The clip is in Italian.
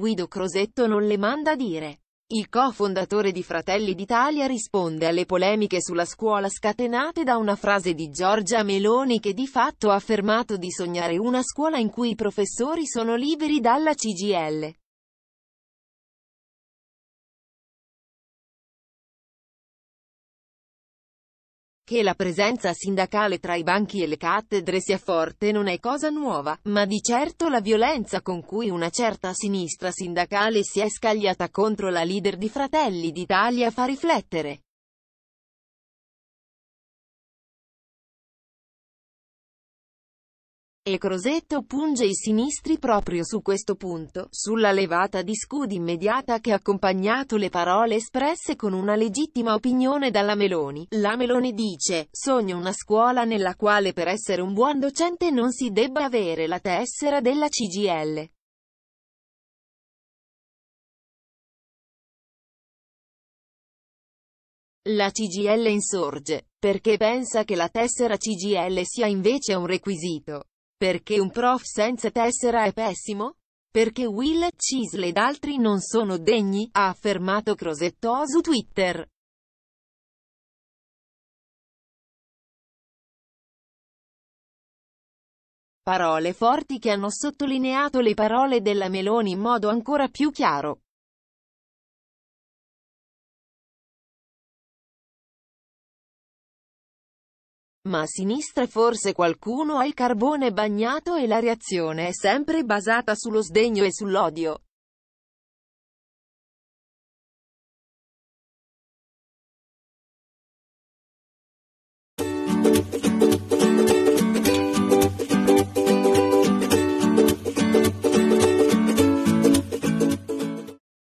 Guido Crosetto non le manda dire. Il cofondatore di Fratelli d'Italia risponde alle polemiche sulla scuola scatenate da una frase di Giorgia Meloni che di fatto ha affermato di sognare una scuola in cui i professori sono liberi dalla CGL. Che la presenza sindacale tra i banchi e le cattedre sia forte non è cosa nuova, ma di certo la violenza con cui una certa sinistra sindacale si è scagliata contro la leader di Fratelli d'Italia fa riflettere. E Crosetto punge i sinistri proprio su questo punto, sulla levata di scudi immediata che ha accompagnato le parole espresse con una legittima opinione dalla Meloni. La Meloni dice, sogno una scuola nella quale per essere un buon docente non si debba avere la tessera della CGL. La CGL insorge, perché pensa che la tessera CGL sia invece un requisito. Perché un prof senza tessera è pessimo? Perché Will, Cisle ed altri non sono degni, ha affermato Crosetto su Twitter. Parole forti che hanno sottolineato le parole della Meloni in modo ancora più chiaro. Ma a sinistra forse qualcuno ha il carbone bagnato e la reazione è sempre basata sullo sdegno e sull'odio.